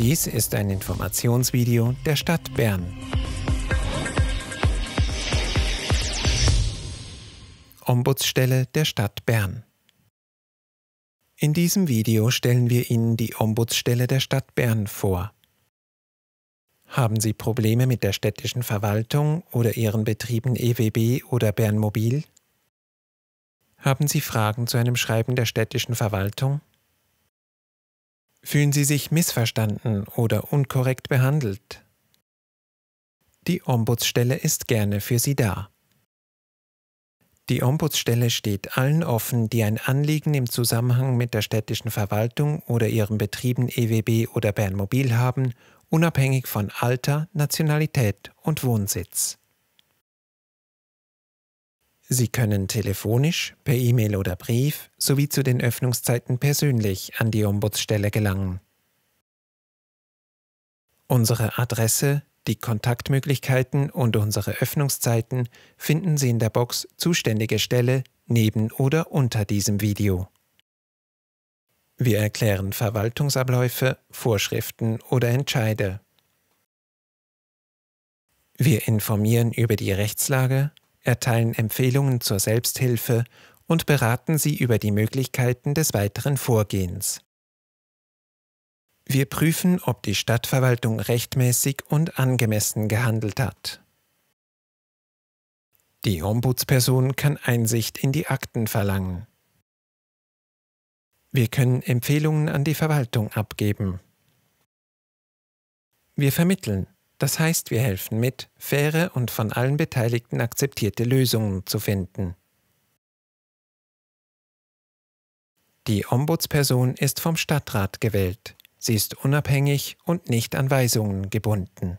Dies ist ein Informationsvideo der Stadt Bern. Ombudsstelle der Stadt Bern. In diesem Video stellen wir Ihnen die Ombudsstelle der Stadt Bern vor. Haben Sie Probleme mit der städtischen Verwaltung oder Ihren Betrieben EWB oder Bernmobil? Haben Sie Fragen zu einem Schreiben der städtischen Verwaltung? Fühlen Sie sich missverstanden oder unkorrekt behandelt? Die Ombudsstelle ist gerne für Sie da. Die Ombudsstelle steht allen offen, die ein Anliegen im Zusammenhang mit der städtischen Verwaltung oder ihren Betrieben EWB oder Bernmobil haben, unabhängig von Alter, Nationalität und Wohnsitz. Sie können telefonisch, per E-Mail oder Brief sowie zu den Öffnungszeiten persönlich an die Ombudsstelle gelangen. Unsere Adresse, die Kontaktmöglichkeiten und unsere Öffnungszeiten finden Sie in der Box Zuständige Stelle neben oder unter diesem Video. Wir erklären Verwaltungsabläufe, Vorschriften oder Entscheide. Wir informieren über die Rechtslage, erteilen Empfehlungen zur Selbsthilfe und beraten Sie über die Möglichkeiten des weiteren Vorgehens. Wir prüfen, ob die Stadtverwaltung rechtmäßig und angemessen gehandelt hat. Die Ombudsperson kann Einsicht in die Akten verlangen. Wir können Empfehlungen an die Verwaltung abgeben. Wir vermitteln. Das heißt, wir helfen mit, faire und von allen Beteiligten akzeptierte Lösungen zu finden. Die Ombudsperson ist vom Stadtrat gewählt. Sie ist unabhängig und nicht an Weisungen gebunden.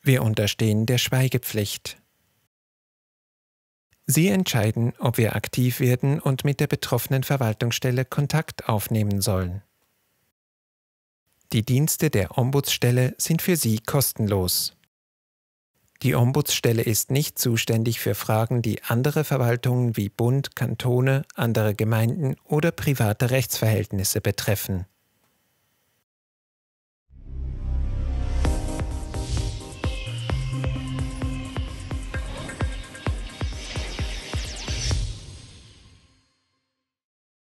Wir unterstehen der Schweigepflicht. Sie entscheiden, ob wir aktiv werden und mit der betroffenen Verwaltungsstelle Kontakt aufnehmen sollen. Die Dienste der Ombudsstelle sind für Sie kostenlos. Die Ombudsstelle ist nicht zuständig für Fragen, die andere Verwaltungen wie Bund, Kantone, andere Gemeinden oder private Rechtsverhältnisse betreffen.